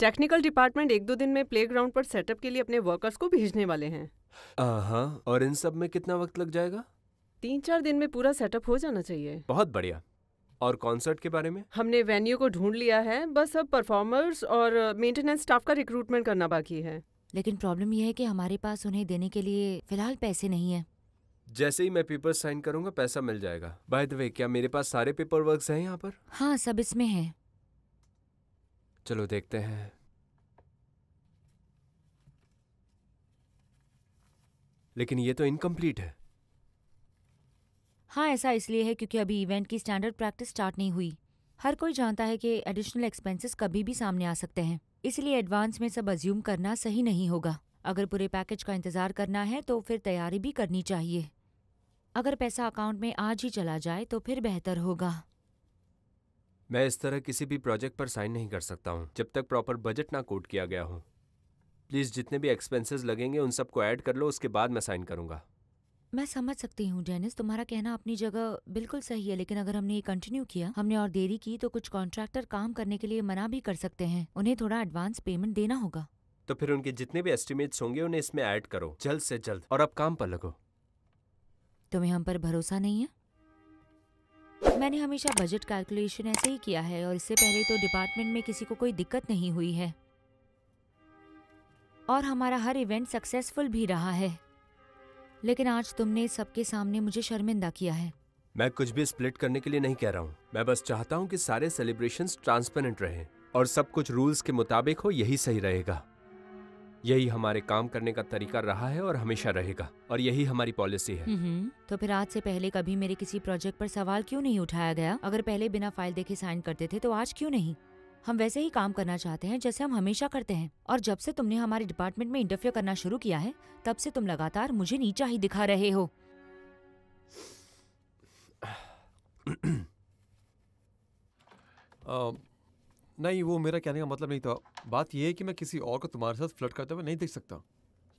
टेक्निकल डिपार्टमेंट एक दो दिन में प्लेग्राउंड पर सेटअप के लिए अपने वर्कर्स को भेजने वाले हैं हाँ और इन सब में कितना वक्त लग जाएगा तीन चार दिन में पूरा सेटअप हो जाना चाहिए बहुत बढ़िया और कॉन्सर्ट के बारे में हमने वेन्यू को ढूंढ लिया है बस अब परफॉर्मर्स और मेंटेनेंस स्टाफ का रिक्रूटमेंट करना बाकी है लेकिन प्रॉब्लम यह है कि हमारे पास उन्हें देने के लिए फिलहाल पैसे नहीं है जैसे ही मैं पेपर साइन करूंगा पैसा मिल जाएगा बाय द वे क्या मेरे पास सारे पेपर वर्क हैं यहाँ पर हाँ सब इसमें है चलो देखते हैं लेकिन ये तो इनकम्प्लीट है हाँ ऐसा इसलिए है क्योंकि अभी इवेंट की स्टैंडर्ड प्रैक्टिस स्टार्ट नहीं हुई हर कोई जानता है कि एडिशनल एक्सपेंसेस कभी भी सामने आ सकते हैं इसलिए एडवांस में सब अज्यूम करना सही नहीं होगा अगर पूरे पैकेज का इंतजार करना है तो फिर तैयारी भी करनी चाहिए अगर पैसा अकाउंट में आज ही चला जाए तो फिर बेहतर होगा मैं इस तरह किसी भी प्रोजेक्ट पर साइन नहीं कर सकता हूँ जब तक प्रॉपर बजट ना कोट किया गया हो प्लीज़ जितने भी एक्सपेंसेस लगेंगे उन सबको ऐड कर लो उसके बाद मैं साइन करूँगा मैं समझ सकती हूँ डेनिस तुम्हारा कहना अपनी जगह बिल्कुल सही है लेकिन अगर हमने ये कंटिन्यू किया हमने और देरी की तो कुछ कॉन्ट्रैक्टर काम करने के लिए मना भी कर सकते हैं उन्हें थोड़ा एडवांस पेमेंट देना होगा तो फिर उनके जितने भी एस्टिमेट्स होंगे उन्हें इसमें ऐड करो जल्द से जल्द और अब काम पर लगो तुम्हें हम पर भरोसा नहीं है मैंने हमेशा बजट कैलकुलेशन ऐसे ही किया है और इससे पहले तो डिपार्टमेंट में किसी को कोई दिक्कत नहीं हुई है और हमारा हर इवेंट सक्सेसफुल भी रहा है लेकिन आज तुमने सबके सामने मुझे शर्मिंदा किया है मैं कुछ भी स्प्लिट करने के लिए नहीं कह रहा हूँ मैं बस चाहता हूँ कि सारे सेलिब्रेशंस ट्रांसपेरेंट रहे और सब कुछ रूल्स के मुताबिक हो यही सही रहेगा यही हमारे काम करने का तरीका रहा है और हमेशा रहेगा और यही हमारी पॉलिसी है हम्म, तो फिर आज से पहले कभी मेरे किसी प्रोजेक्ट पर सवाल क्यों नहीं उठाया गया अगर पहले बिना फाइल देखे साइन करते थे तो आज क्यों नहीं हम वैसे ही काम करना चाहते हैं जैसे हम हमेशा करते हैं और जब से तुमने हमारे डिपार्टमेंट में इंटरफेयर करना शुरू किया है तब से तुम लगातार मुझे नीचा ही दिखा रहे हो आ, नहीं वो मेरा कहने का मतलब नहीं था बात यह है कि मैं किसी और को तुम्हारे साथ फ्लर्ट करते हुए नहीं देख सकता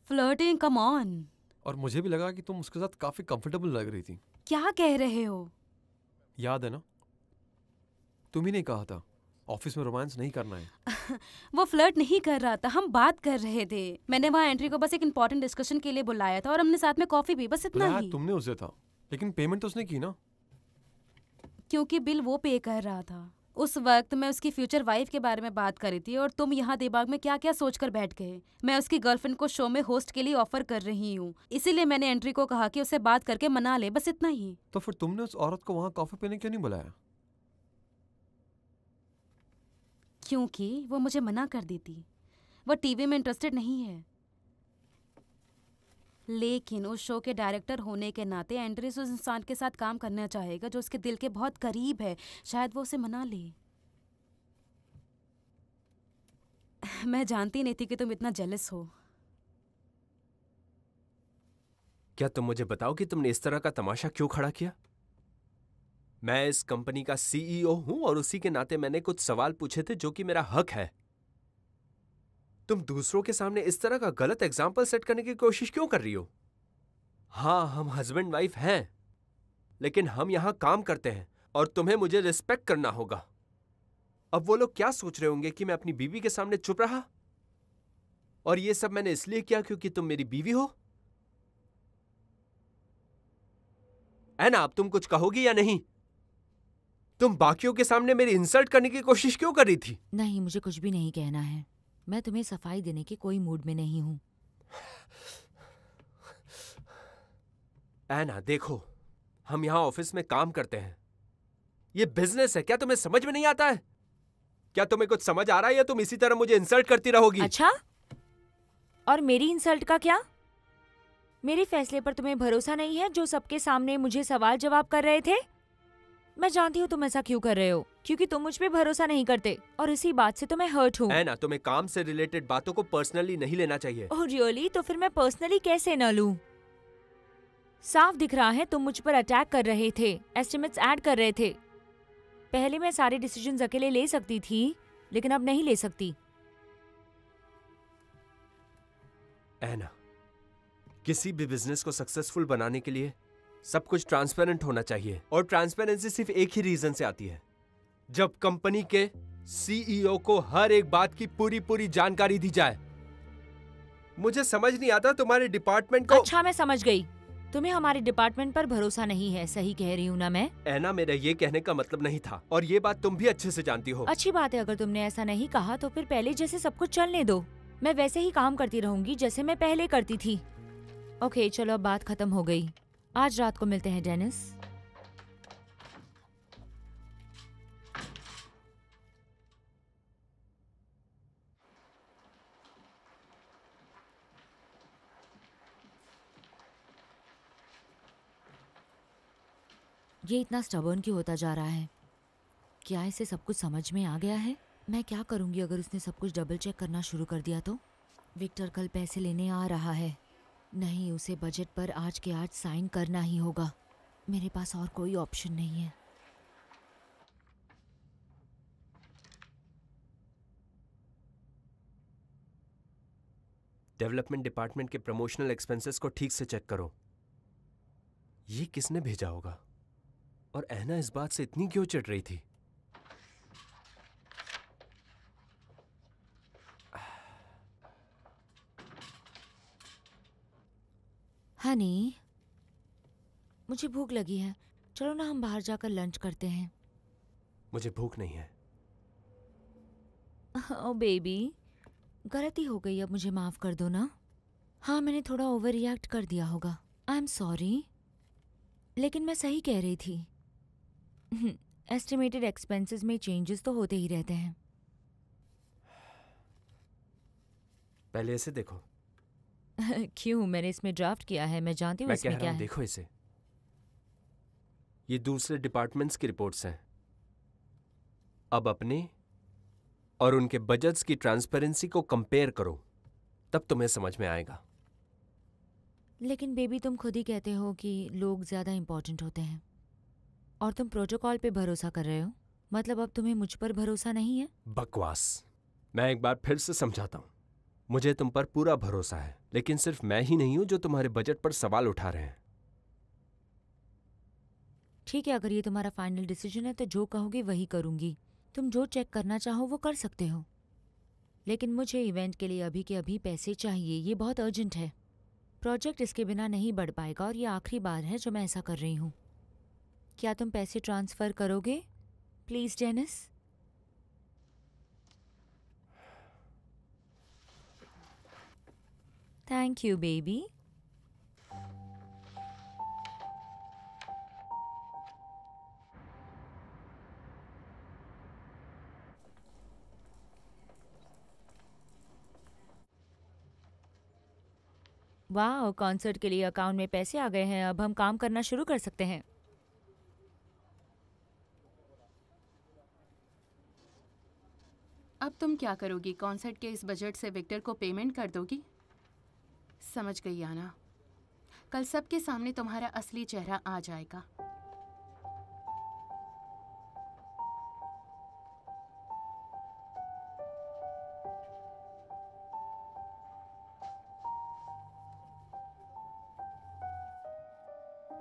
फ्लर्टिंग कम ऑन और मुझे भी लगा कि तुम उसके साथ काफी कंफर्टेबल लग रही थी क्या कह रहे हो याद है ना तुम ही नहीं कहा था ऑफिस में रोमांस नहीं करना है वो फ्लर्ट नहीं कर रहा था हम बात कर रहे थे मैंने वहाँ एंट्री को बस एक इम्पोर्टेंट डिस्कशन के लिए बुलाया था और हमने साथ में कॉफी भी बस इतना ही तुमने उसे था लेकिन पेमेंट तो उसने की ना क्योंकि बिल वो पे कर रहा था उस वक्त मैं उसकी फ्यूचर वाइफ के बारे में बात कर रही थी और तुम यहाँ दिमाग में क्या क्या सोच कर बैठ गए मैं उसकी गर्लफ्रेंड को शो में होस्ट के लिए ऑफर कर रही हूँ इसीलिए मैंने एंट्री को कहा कि उसे बात करके मना ले बस इतना ही तो फिर तुमने उस औरत को वहाँ कॉफी पीने क्यों नहीं बुलाया क्योंकि वो मुझे मना कर देती वह टीवी में इंटरेस्टेड नहीं है लेकिन उस शो के डायरेक्टर होने के नाते एंड्रिस उस इंसान के साथ काम करना चाहेगा जो उसके दिल के बहुत करीब है शायद वो उसे मना ले मैं जानती नहीं थी कि तुम इतना जेलस हो क्या तुम मुझे बताओ कि तुमने इस तरह का तमाशा क्यों खड़ा किया मैं इस कंपनी का सीईओ e हूं और उसी के नाते मैंने कुछ सवाल पूछे थे जो कि मेरा हक है तुम दूसरों के सामने इस तरह का गलत एग्जाम्पल सेट करने की कोशिश क्यों कर रही हो हाँ हम हस्बैंड वाइफ हैं लेकिन हम यहां काम करते हैं और तुम्हें मुझे रिस्पेक्ट करना होगा अब वो लोग क्या सोच रहे होंगे कि मैं अपनी बीवी के सामने चुप रहा और ये सब मैंने इसलिए किया क्योंकि तुम मेरी बीवी हो है ना अब तुम कुछ कहोगी या नहीं तुम बाकियों के सामने मेरी इंसल्ट करने की कोशिश क्यों कर रही थी नहीं मुझे कुछ भी नहीं कहना है मैं तुम्हें सफाई देने के कोई मूड में नहीं हूँ एना देखो हम यहाँ ऑफिस में काम करते हैं ये बिजनेस है क्या तुम्हें समझ में नहीं आता है क्या तुम्हें कुछ समझ आ रहा है या तुम इसी तरह मुझे इंसल्ट करती रहोगी अच्छा और मेरी इंसल्ट का क्या मेरे फैसले पर तुम्हें भरोसा नहीं है जो सबके सामने मुझे सवाल जवाब कर रहे थे मैं जानती हूँ तुम ऐसा क्यों कर रहे हो क्योंकि तुम मुझ पे भरोसा नहीं करते और इसी बात से तो मैं हर्ट हूँ ना तुम्हें काम से रिलेटेड बातों को पर्सनली नहीं लेना चाहिए ओह oh, रियली तो फिर मैं पर्सनली कैसे न लूँ साफ दिख रहा है तुम मुझ पर अटैक कर रहे थे एस्टिमेट्स ऐड कर रहे थे पहले मैं सारे डिसीजन अकेले ले सकती थी लेकिन अब नहीं ले सकती एना किसी भी बिजनेस को सक्सेसफुल बनाने के लिए सब कुछ ट्रांसपेरेंट होना चाहिए और ट्रांसपेरेंसी सिर्फ एक ही रीजन से आती है जब कंपनी के सीईओ e को हर एक बात की पूरी पूरी जानकारी दी जाए मुझे समझ नहीं आता तुम्हारे डिपार्टमेंट को अच्छा मैं समझ गई तुम्हें हमारे डिपार्टमेंट पर भरोसा नहीं है सही कह रही हूँ ना मैं ऐना मेरा ये कहने का मतलब नहीं था और ये बात तुम भी अच्छे से जानती हो अच्छी बात है अगर तुमने ऐसा नहीं कहा तो फिर पहले जैसे सब कुछ चलने दो मैं वैसे ही काम करती रहूंगी जैसे मैं पहले करती थी ओके चलो अब बात खत्म हो गई आज रात को मिलते हैं डेनिस ये इतना स्टबर्न क्यों होता जा रहा है क्या इसे सब कुछ समझ में आ गया है मैं क्या करूंगी अगर उसने सब कुछ डबल चेक करना शुरू कर दिया तो विक्टर कल पैसे लेने आ रहा है नहीं उसे बजट पर आज के आज साइन करना ही होगा मेरे पास और कोई ऑप्शन नहीं है डेवलपमेंट डिपार्टमेंट के प्रमोशनल एक्सपेंसेस को ठीक से चेक करो ये किसने भेजा होगा और एहना इस बात से इतनी क्यों चिढ़ रही थी हनी मुझे भूख लगी है चलो ना हम बाहर जाकर लंच करते हैं मुझे भूख नहीं है ओ बेबी गलती हो गई अब मुझे माफ़ कर दो ना हाँ मैंने थोड़ा ओवर रिएक्ट कर दिया होगा आई एम सॉरी लेकिन मैं सही कह रही थी एस्टिमेटेड एक्सपेंसेस में चेंजेस तो होते ही रहते हैं पहले ऐसे देखो क्यों मैंने इसमें ड्राफ्ट किया है मैं जानती हूँ इसमें क्या है देखो इसे ये दूसरे डिपार्टमेंट्स की रिपोर्ट्स हैं अब अपने और उनके बजट्स की ट्रांसपेरेंसी को कंपेयर करो तब तुम्हें समझ में आएगा लेकिन बेबी तुम खुद ही कहते हो कि लोग ज़्यादा इंपॉर्टेंट होते हैं और तुम प्रोटोकॉल पे भरोसा कर रहे हो मतलब अब तुम्हें मुझ पर भरोसा नहीं है बकवास मैं एक बार फिर से समझाता हूँ मुझे तुम पर पूरा भरोसा है लेकिन सिर्फ मैं ही नहीं हूं जो तुम्हारे बजट पर सवाल उठा रहे हैं ठीक है अगर ये तुम्हारा फाइनल डिसीजन है तो जो कहोगे वही करूंगी तुम जो चेक करना चाहो वो कर सकते हो लेकिन मुझे इवेंट के लिए अभी के अभी पैसे चाहिए ये बहुत अर्जेंट है प्रोजेक्ट इसके बिना नहीं बढ़ पाएगा और ये आखिरी बार है जो मैं ऐसा कर रही हूँ क्या तुम पैसे ट्रांसफ़र करोगे please Denis Thank you, baby. वाह कॉन्सर्ट के लिए अकाउंट में पैसे आ गए हैं अब हम काम करना शुरू कर सकते हैं अब तुम क्या करोगी कॉन्सर्ट के इस बजट से विक्टर को पेमेंट कर दोगी समझ गई आना कल सबके सामने तुम्हारा असली चेहरा आ जाएगा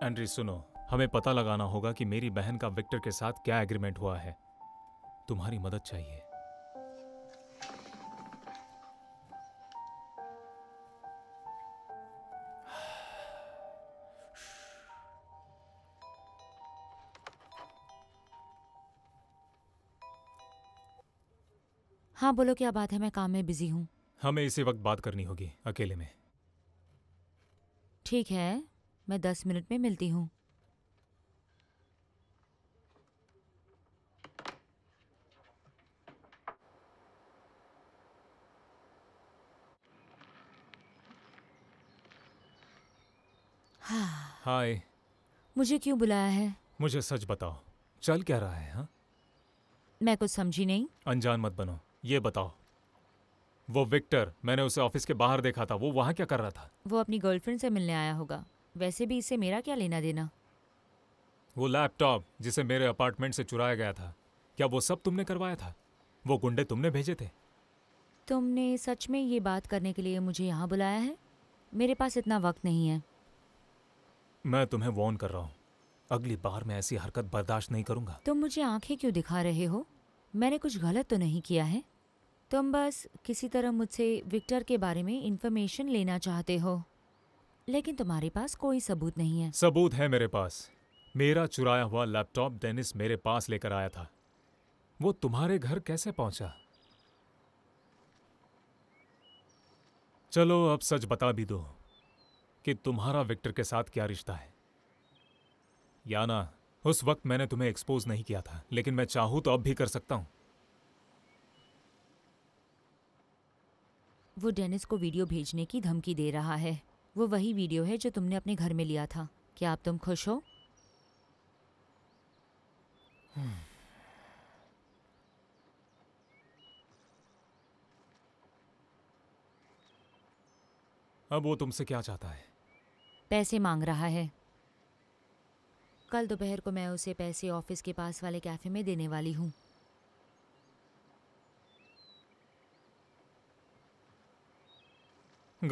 एंड्री सुनो हमें पता लगाना होगा कि मेरी बहन का विक्टर के साथ क्या एग्रीमेंट हुआ है तुम्हारी मदद चाहिए हाँ बोलो क्या बात है मैं काम में बिजी हूँ हमें इसी वक्त बात करनी होगी अकेले में ठीक है मैं दस मिनट में मिलती हूँ हाँ। हाय मुझे क्यों बुलाया है मुझे सच बताओ चल क्या रहा है हा? मैं कुछ समझी नहीं अनजान मत बनो ये बताओ वो विक्टर मैंने उसे ऑफिस के बाहर देखा था वो वहां क्या कर रहा था वो अपनी गर्लफ्रेंड से मिलने आया होगा वैसे भी इसे मेरा क्या लेना देना वो लैपटॉप जिसे मेरे अपार्टमेंट से चुराया गया था क्या वो सब तुमने करवाया था वो गुंडे तुमने भेजे थे तुमने सच में ये बात करने के लिए मुझे यहाँ बुलाया है मेरे पास इतना वक्त नहीं है मैं तुम्हें वॉर्न कर रहा हूँ अगली बार मैं ऐसी हरकत बर्दाश्त नहीं करूंगा तुम मुझे आंखें क्यों दिखा रहे हो मैंने कुछ गलत तो नहीं किया है तुम बस किसी तरह मुझसे विक्टर के बारे में इन्फॉर्मेशन लेना चाहते हो लेकिन तुम्हारे पास कोई सबूत नहीं है सबूत है मेरे पास मेरा चुराया हुआ लैपटॉप डेनिस मेरे पास लेकर आया था वो तुम्हारे घर कैसे पहुंचा चलो अब सच बता भी दो कि तुम्हारा विक्टर के साथ क्या रिश्ता है या ना उस वक्त मैंने तुम्हें एक्सपोज नहीं किया था लेकिन मैं चाहूं तो अब भी कर सकता हूं वो डेनिस को वीडियो भेजने की धमकी दे रहा है वो वही वीडियो है जो तुमने अपने घर में लिया था क्या आप तुम खुश हो अब वो तुमसे क्या चाहता है पैसे मांग रहा है कल दोपहर को मैं उसे पैसे ऑफिस के पास वाले कैफ़े में देने वाली हूँ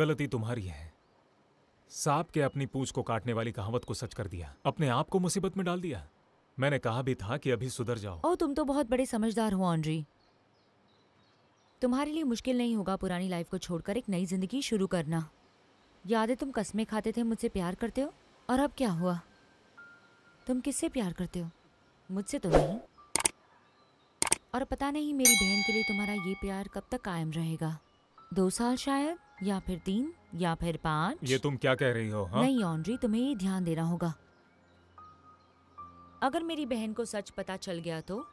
गलती तुम्हारी है सांप के अपनी पूछ को काटने वाली कहावत को सच कर दिया अपने आप को मुसीबत में डाल दिया मैंने कहा भी था कि अभी सुधर जाओ ओ तुम तो बहुत बड़े समझदार हो ऑनरी तुम्हारे लिए मुश्किल नहीं होगा पुरानी लाइफ को छोड़कर एक नई जिंदगी शुरू करना याद है तुम कस्में खाते थे मुझसे प्यार करते हो और अब क्या हुआ तुम किससे प्यार करते हो मुझसे तो नहीं और पता नहीं मेरी बहन के लिए तुम्हारा ये प्यार कब तक कायम रहेगा दो साल शायद या फिर तीन या फिर पाँच ये तुम क्या कह रही हो हा? नहीं ऑनरी तुम्हें ये ध्यान देना होगा अगर मेरी बहन को सच पता चल गया तो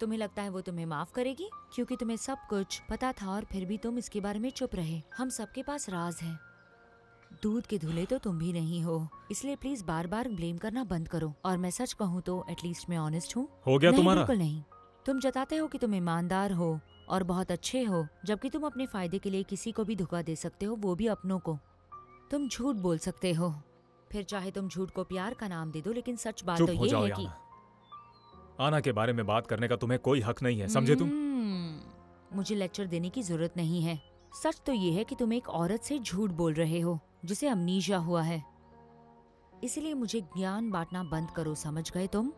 तुम्हें लगता है वो तुम्हें माफ करेगी क्योंकि तुम्हें सब कुछ पता था और फिर भी तुम इसके बारे में चुप रहे हम सबके पास राज है दूध के धुले तो तुम भी नहीं हो इसलिए प्लीज बार बार ब्लेम करना बंद करो और मैं सच कहूँ तो एटलीस्ट मैं ऑनेस्ट हूँ हो गया तुम्हारा बिल्कुल नहीं तुम जताते हो कि तुम ईमानदार हो और बहुत अच्छे हो जबकि तुम अपने फायदे के लिए किसी को भी धोखा दे सकते हो वो भी अपनों को तुम झूठ बोल सकते हो फिर चाहे तुम झूठ को प्यार का नाम दे दो लेकिन सच बात तो ये है कि आना के बारे में बात करने का तुम्हें कोई हक नहीं है समझे तुम हम्म, मुझे लेक्चर देने की जरूरत नहीं है सच तो ये है कि तुम एक औरत से झूठ बोल रहे हो जिसे अमनीजा हुआ है इसलिए मुझे ज्ञान बांटना बंद करो समझ गए तुम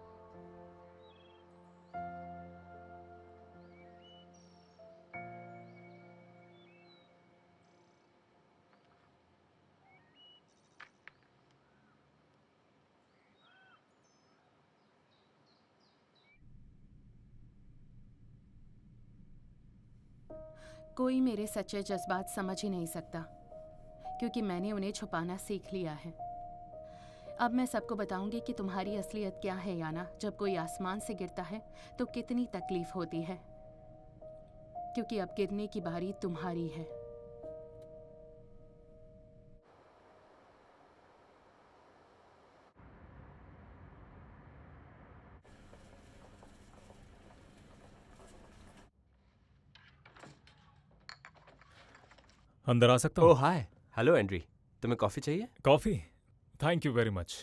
कोई मेरे सच्चे जज्बात समझ ही नहीं सकता क्योंकि मैंने उन्हें छुपाना सीख लिया है अब मैं सबको बताऊंगी कि तुम्हारी असलियत क्या है याना जब कोई आसमान से गिरता है तो कितनी तकलीफ होती है क्योंकि अब गिरने की बारी तुम्हारी है अंदर आ सकता हूँ? ओह हाय हेलो एंड्री तुम्हें कॉफ़ी चाहिए coffee thank you very much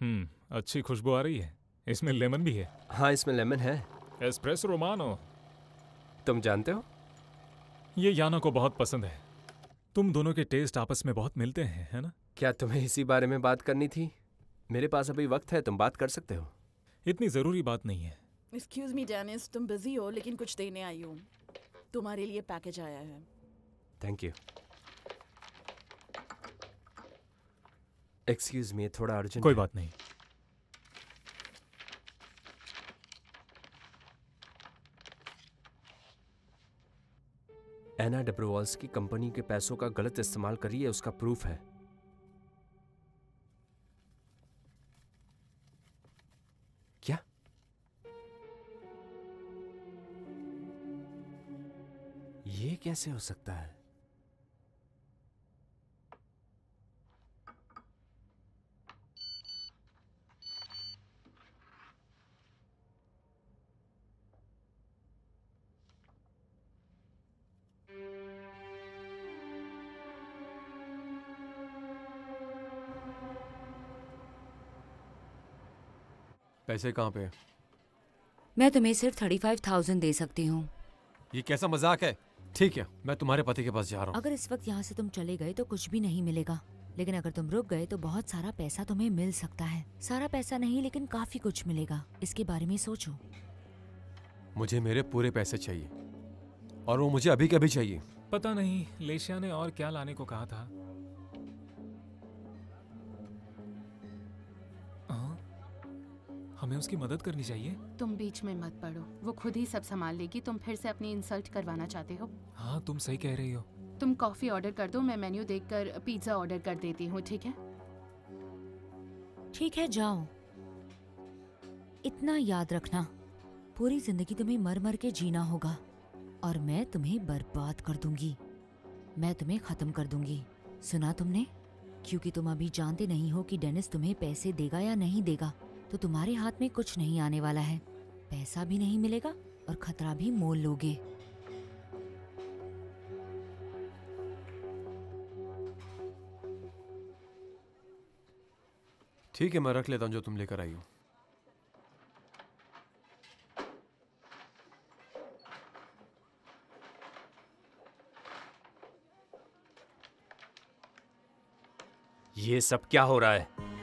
hmm अच्छी खुशबू आ रही है इसमें लेमन भी है हाँ इसमें लेमन है एस्प्रेस रोमानो तुम जानते हो ये याना को बहुत पसंद है तुम दोनों के टेस्ट आपस में बहुत मिलते हैं है ना क्या तुम्हें इसी बारे में बात करनी थी मेरे पास अभी वक्त है तुम बात कर सकते हो इतनी ज़रूरी बात नहीं है एक्सक्यूज मी डेनिस तुम बिजी हो लेकिन कुछ देने आई हूँ तुम्हारे लिए पैकेज आया है थैंक यू एक्सक्यूज मी थोड़ा अर्जेंट कोई बात नहीं एना डब्रोवाल्स की कंपनी के पैसों का गलत इस्तेमाल करिए उसका प्रूफ है क्या ये कैसे हो सकता है पैसे कहाँ पे मैं तुम्हें सिर्फ थर्टी फाइव थाउजेंड दे सकती हूँ ये कैसा मजाक है ठीक है मैं तुम्हारे पति के पास जा रहा हूँ अगर इस वक्त यहाँ से तुम चले गए तो कुछ भी नहीं मिलेगा लेकिन अगर तुम रुक गए तो बहुत सारा पैसा तुम्हें मिल सकता है सारा पैसा नहीं लेकिन काफी कुछ मिलेगा इसके बारे में सोचो मुझे मेरे पूरे पैसे चाहिए और वो मुझे अभी कभी चाहिए पता नहीं लेशिया ने और क्या लाने को कहा था हमें उसकी मदद करनी चाहिए तुम बीच में मत पड़ो वो खुद ही सब संभाल लेगी तुम फिर से अपनी इंसल्ट करवाना चाहते हो हाँ तुम सही कह रही हो तुम कॉफी ऑर्डर कर दो मैं मेन्यू देख कर पिज्जा ऑर्डर कर देती हूँ ठीक है ठीक है जाओ इतना याद रखना पूरी जिंदगी तुम्हें मर मर के जीना होगा और मैं तुम्हें बर्बाद कर दूंगी मैं तुम्हें खत्म कर दूंगी सुना तुमने क्योंकि तुम अभी जानते नहीं हो कि डेनिस तुम्हें पैसे देगा या नहीं देगा तो तुम्हारे हाथ में कुछ नहीं आने वाला है पैसा भी नहीं मिलेगा और खतरा भी मोल लोगे ठीक है मैं रख लेता हूं जो तुम लेकर आई हो ये सब क्या हो रहा है